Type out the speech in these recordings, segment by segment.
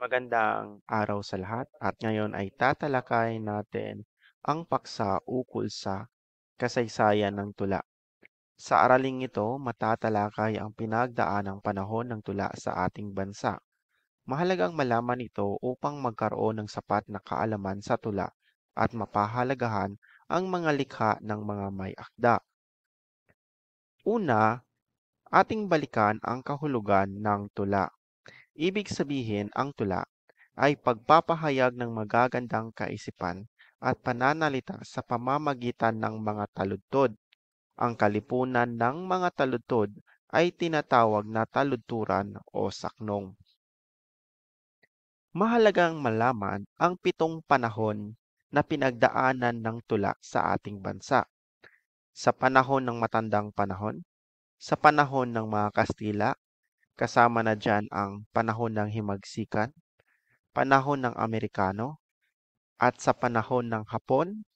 Magandang araw sa lahat at ngayon ay tatalakay natin ang paksa ukol sa kasaysayan ng tula. Sa araling ito, matatalakay ang ng panahon ng tula sa ating bansa. Mahalagang malaman ito upang magkaroon ng sapat na kaalaman sa tula at mapahalagahan ang mga likha ng mga may akda. Una, ating balikan ang kahulugan ng tula. Ibig sabihin, ang tula ay pagpapahayag ng magagandang kaisipan at pananalita sa pamamagitan ng mga taludtod. Ang kalipunan ng mga taludtod ay tinatawag na taludturan o saknong. Mahalagang malaman ang pitong panahon na pinagdaanan ng tula sa ating bansa. Sa panahon ng matandang panahon, sa panahon ng mga Kastila Kasama na dyan ang panahon ng himagsikan, panahon ng Amerikano, at sa panahon ng Hapon,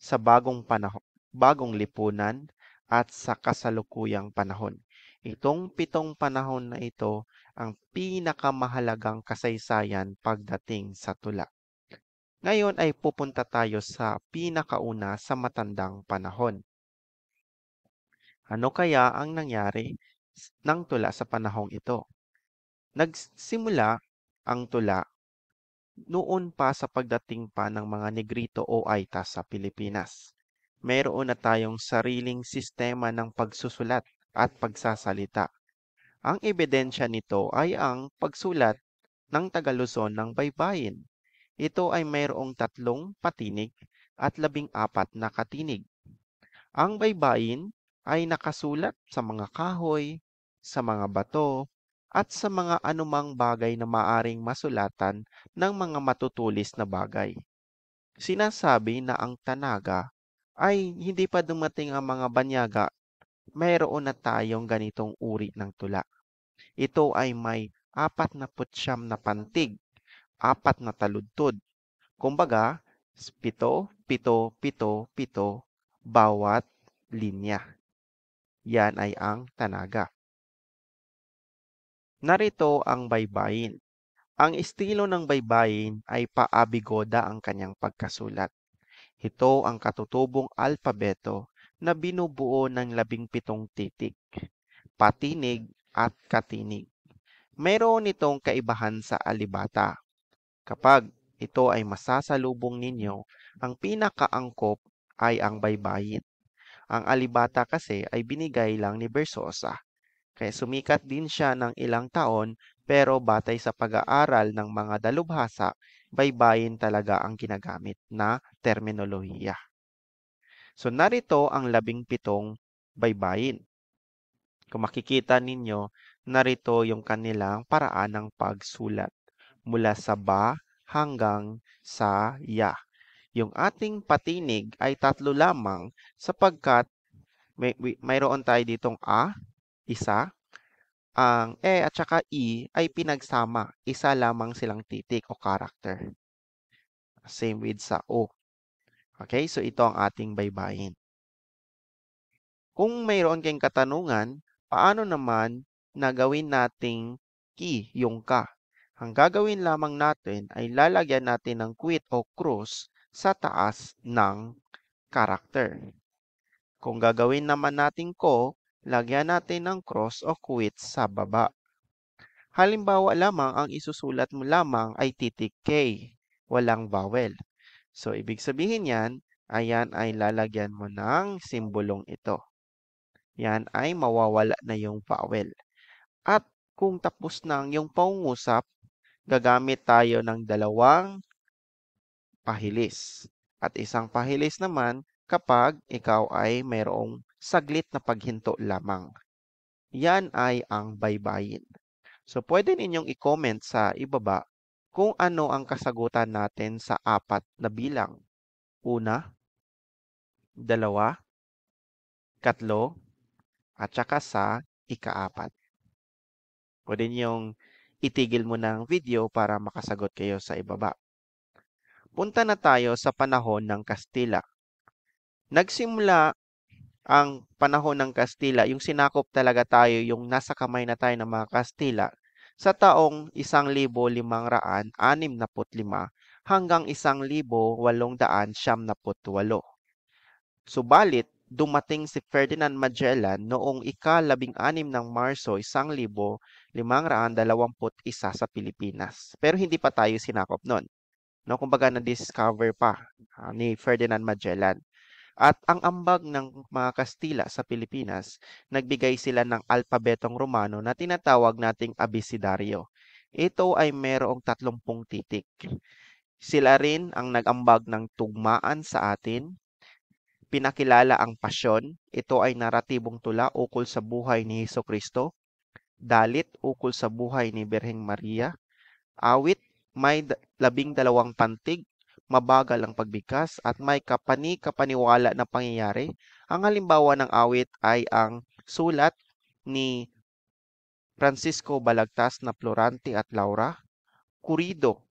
sa bagong, panahon, bagong lipunan, at sa kasalukuyang panahon. Itong pitong panahon na ito ang pinakamahalagang kasaysayan pagdating sa tula. Ngayon ay pupunta tayo sa pinakauna sa matandang panahon. Ano kaya ang nangyari ng tula sa panahong ito. Nagsimula ang tula noon pa sa pagdating pa ng mga Negrito o Aita sa Pilipinas. Mayroon na tayong sariling sistema ng pagsusulat at pagsasalita. Ang ebidensya nito ay ang pagsulat ng Tagaluson ng Baybayin. Ito ay mayroong tatlong patinig at labing apat na katinig. Ang baybayin ay nakasulat sa mga kahoy, sa mga bato, at sa mga anumang bagay na maaring masulatan ng mga matutulis na bagay. Sinasabi na ang tanaga ay hindi pa dumating ang mga banyaga, mayroon na tayong ganitong uri ng tula. Ito ay may apat na putsyam na pantig, apat na taludtod. Kumbaga, pito, pito, pito, pito, bawat linya. Yan ay ang tanaga. Narito ang baybayin. Ang estilo ng baybayin ay paabigoda ang kanyang pagkasulat. Ito ang katutubong alpabeto na binubuo ng labing pitong titik, patinig at katinig. Mayroon itong kaibahan sa alibata. Kapag ito ay masasalubong ninyo, ang pinakaangkop ay ang baybayin. Ang alibata kasi ay binigay lang ni Bersosa kaya sumikat din siya ng ilang taon pero batay sa pag-aaral ng mga dalubhasa, baybayin talaga ang ginagamit na terminolohiya. So narito ang labing pitong baybayin. Kung makikita ninyo, narito yung kanilang paraan ng pagsulat mula sa ba hanggang sa ya. Yung ating patinig ay tatlo lamang sapagkat may, mayroon tayo ditong a, isa. Ang e at saka E ay pinagsama. Isa lamang silang titik o character. Same with sa o. Okay, so ito ang ating baybayin. Kung mayroon kayong katanungan, paano naman nagawin nating ki, yung ka? Ang gagawin lamang natin ay lalagyan natin ng quit o cross sa taas ng character. Kung gagawin naman natin ko, lagyan natin ng cross o quit sa baba. Halimbawa lamang, ang isusulat mo lamang ay titik K, walang vowel. So, ibig sabihin yan, ayan ay lalagyan mo ng simbolong ito. Yan ay mawawala na yung vowel. At kung tapos na ang yung pangungusap, gagamit tayo ng dalawang pahilis. At isang pahilis naman kapag ikaw ay mayroong saglit na paghinto lamang. Yan ay ang baybayin. So, pwede ninyong i-comment sa ibaba kung ano ang kasagutan natin sa apat na bilang. Una, dalawa, katlo, at saka sa ikaapat. Pwede ninyong itigil mo ng video para makasagot kayo sa ibaba. Punta na tayo sa panahon ng Kastila. Nagsimula ang panahon ng Kastila, yung sinakop talaga tayo, yung nasa kamay na tayo ng mga Kastila, sa taong 1,565 hanggang 1,878. Subalit, dumating si Ferdinand Magellan noong ika-16 ng Marso 1521 sa Pilipinas. Pero hindi pa tayo sinakop noon. No, kumbaga na-discover pa uh, ni Ferdinand Magellan. At ang ambag ng mga Kastila sa Pilipinas, nagbigay sila ng alpabetong Romano na tinatawag nating abesidaryo. Ito ay merong 30 titik. Sila rin ang nagambag ng tugmaan sa atin, pinakilala ang pasyon, ito ay naratibong tula ukol sa buhay ni Heso Kristo, dalit ukol sa buhay ni Berheng Maria, awit may labing dalawang pantig mabagal ang pagbigkas at may kapani-kapaniwala na pangyayari. Ang halimbawa ng awit ay ang sulat ni Francisco Balagtas na Florante at Laura, Kurido,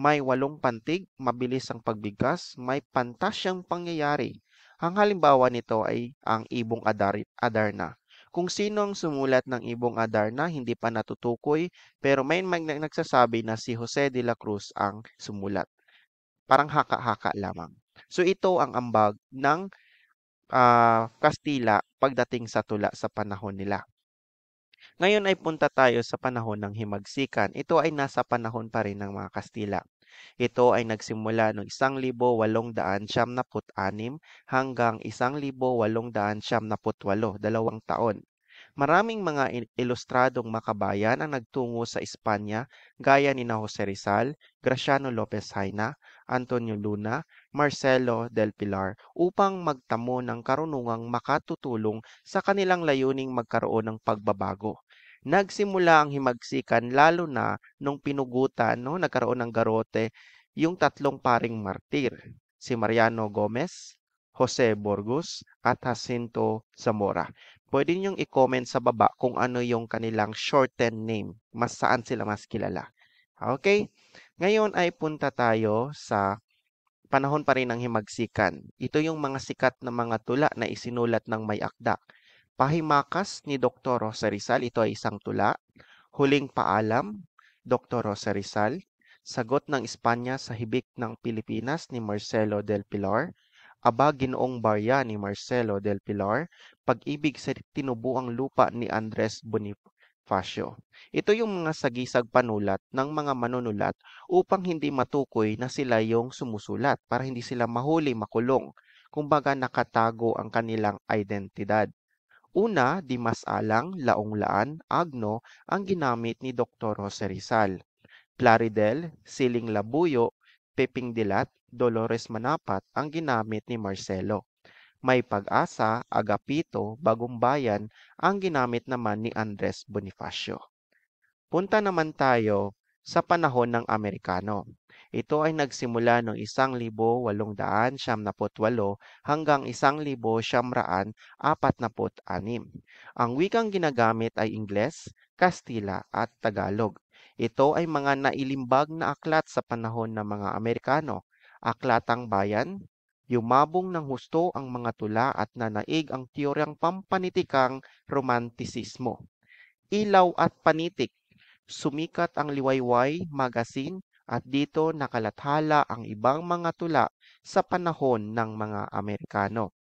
may walong pantig, mabilis ang pagbigkas, may pantasyang pangyayari. Ang halimbawa nito ay ang ibong Adarna. Kung sino ang sumulat ng ibong Adarna, hindi pa natutukoy, pero may nagsasabi na si Jose de la Cruz ang sumulat. Parang haka-haka lamang. So ito ang ambag ng uh, Kastila pagdating sa tula sa panahon nila. Ngayon ay punta tayo sa panahon ng Himagsikan. Ito ay nasa panahon pa rin ng mga Kastila. Ito ay nagsimula noong 1876 hanggang 1878, dalawang taon. Maraming mga ilustradong makabayan ang nagtungo sa Espanya gaya ni Jose Rizal, Graciano Lopez Haina, Antonio Luna, Marcelo Del Pilar upang magtamo ng karunungang makatutulong sa kanilang layuning magkaroon ng pagbabago. Nagsimula ang himagsikan lalo na nung pinugutan, no, nagkaroon ng garote yung tatlong paring martir, si Mariano Gomez, Jose Borgos at Jacinto Zamora. Pwede niyong i-comment sa baba kung ano yung kanilang shortened name, mas saan sila mas kilala. Okay? Ngayon ay punta tayo sa panahon pa rin ng himagsikan. Ito yung mga sikat na mga tula na isinulat ng may akda. Pahimakas ni Dr. Rosa Rizal, ito ay isang tula. Huling Paalam, Dr. Rosa Rizal. Sagot ng Espanya sa Hibik ng Pilipinas ni Marcelo del Pilar. Aba Ginoong Barya ni Marcelo del Pilar. Pag-ibig sa tinubuang lupa ni Andres Bonifacio fascio. Ito yung mga sagisag panulat ng mga manunulat upang hindi matukoy na sila yung sumusulat para hindi sila mahuli makulong. Kumbaga nakatago ang kanilang identidad. Una, Dimas Alang, laong-laan, agno ang ginamit ni Dr. Jose Rizal. Plaridel, Siling Labuyo, Peping Dilat, Dolores Manapat ang ginamit ni Marcelo. May Pag-asa, Agapito, Bagong Bayan ang ginamit naman ni Andres Bonifacio. Punta naman tayo sa panahon ng Amerikano. Ito ay nagsimula noong 1878 hanggang 1946. Ang wikang ginagamit ay Ingles, Kastila at Tagalog. Ito ay mga nailimbag na aklat sa panahon ng mga Amerikano, aklatang bayan, Yumabong ng husto ang mga tula at nanaig ang teoryang pampanitikang romantisismo. Ilaw at panitik, sumikat ang liwayway, magasin, at dito nakalathala ang ibang mga tula sa panahon ng mga Amerikano.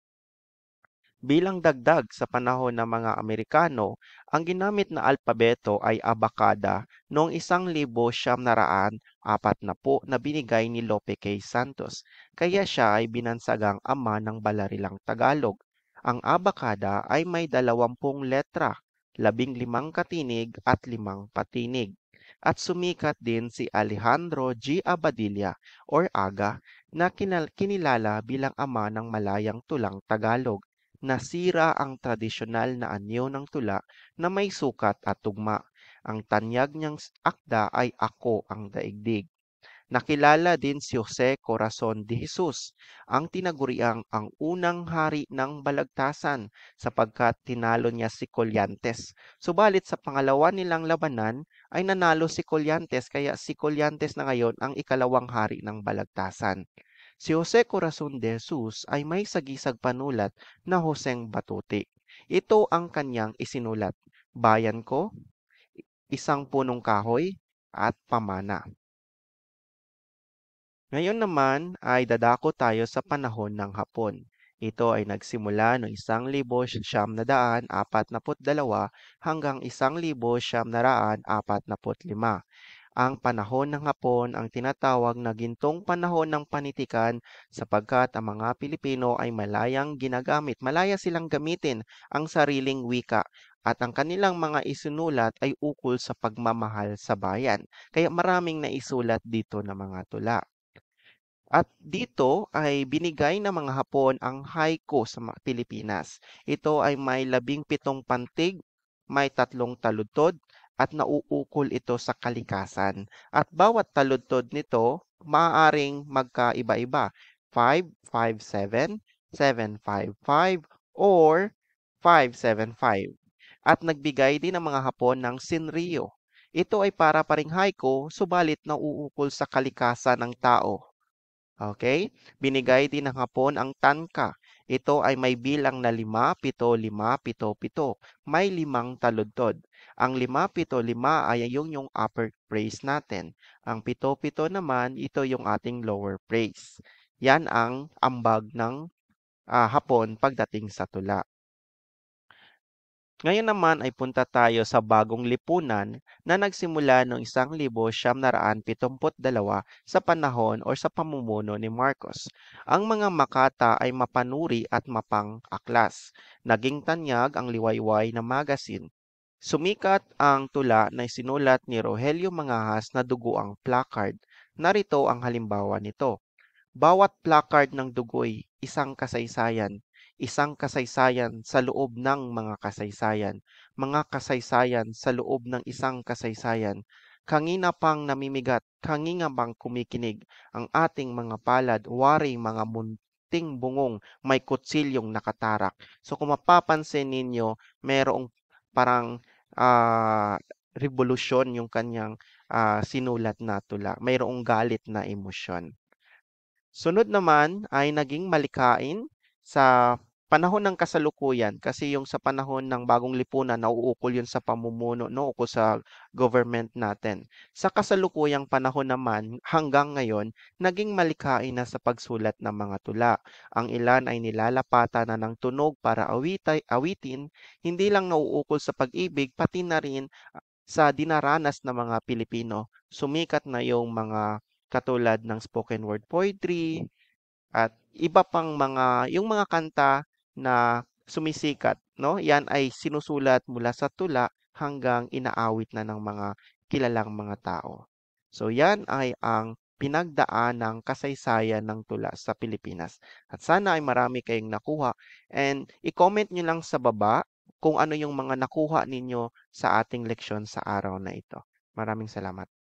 Bilang dagdag sa panahon ng mga Amerikano, ang ginamit na alpabeto ay abakada noong isang libo siyam naraan apat na po na binigay ni Lope K. Santos, kaya siya ay binansagang ama ng balarilang Tagalog. Ang abakada ay may dalawampung letra, labing limang katinig at limang patinig. At sumikat din si Alejandro G. Abadilla or Aga na kinilala bilang ama ng malayang tulang Tagalog nasira ang tradisyonal na anyo ng tula na may sukat at tugma. Ang tanyag niyang akda ay ako ang daigdig. Nakilala din si Jose Corazon de Jesus, ang tinaguriang ang unang hari ng balagtasan sapagkat tinalo niya si Colyantes. Subalit sa pangalawa nilang labanan ay nanalo si Colyantes kaya si Colyantes na ngayon ang ikalawang hari ng balagtasan. Si Jose Corazon de Jesus ay may sagisag panulat na Joseng Batutik. Ito ang kanyang isinulat, Bayan ko, Isang Punong Kahoy, at Pamana. Ngayon naman ay dadako tayo sa panahon ng hapon. Ito ay nagsimula no isang libo siyam na daan apat napot dalawa hanggang isang libo siyam na raan apat napot lima ang panahon ng Hapon ang tinatawag na gintong panahon ng panitikan sapagkat ang mga Pilipino ay malayang ginagamit, malaya silang gamitin ang sariling wika at ang kanilang mga isunulat ay ukol sa pagmamahal sa bayan. Kaya maraming naisulat dito na mga tula. At dito ay binigay ng mga Hapon ang haiku sa Pilipinas. Ito ay may labing pitong pantig, may tatlong taludtod, at nauukol ito sa kalikasan. At bawat taludtod nito, maaaring magkaiba-iba. 557, 755, or 575. At nagbigay din ang mga Hapon ng Sinrio. Ito ay para pa ring haiku, subalit nauukol sa kalikasan ng tao. Okay? Binigay din ng Hapon ang tanka. Ito ay may bilang na 5, 7, 5, 7, 7. May limang taludtod. Ang 5, 7, 5 ay yung yung upper praise natin. Ang 7, 7 naman, ito yung ating lower praise. Yan ang ambag ng uh, hapon pagdating sa tula. Ngayon naman ay punta tayo sa bagong lipunan na nagsimula noong 1972 sa panahon o sa pamumuno ni Marcos. Ang mga makata ay mapanuri at mapang-aklas. Naging tanyag ang liwayway na magazine. Sumikat ang tula na isinulat ni Rogelio Mangahas na dugo ang placard. Narito ang halimbawa nito. Bawat placard ng dugoy, isang kasaysayan isang kasaysayan sa loob ng mga kasaysayan, mga kasaysayan sa loob ng isang kasaysayan, kangina pang namimigat, kanginga pang kumikinig, ang ating mga palad, wari mga munting bungong, may kutsilyong nakatarak. So kung mapapansin ninyo, merong parang uh, revolusyon yung kanyang uh, sinulat na tula. Mayroong galit na emosyon. Sunod naman ay naging malikain sa panahon ng kasalukuyan kasi yung sa panahon ng bagong lipunan nauukol yun sa pamumuno no ko sa government natin. Sa kasalukuyang panahon naman hanggang ngayon naging malikain na sa pagsulat ng mga tula. Ang ilan ay nilalapata na ng tunog para awitay, awitin, hindi lang nauukol sa pag-ibig pati na rin ah, sa dinaranas ng mga Pilipino. Sumikat na yung mga katulad ng spoken word poetry at iba pang mga yung mga kanta na sumisikat, no? Yan ay sinusulat mula sa tula hanggang inaawit na ng mga kilalang mga tao. So yan ay ang pinagdaan ng kasaysayan ng tula sa Pilipinas. At sana ay marami kayong nakuha. And i-comment niyo lang sa baba kung ano yung mga nakuha ninyo sa ating leksyon sa araw na ito. Maraming salamat.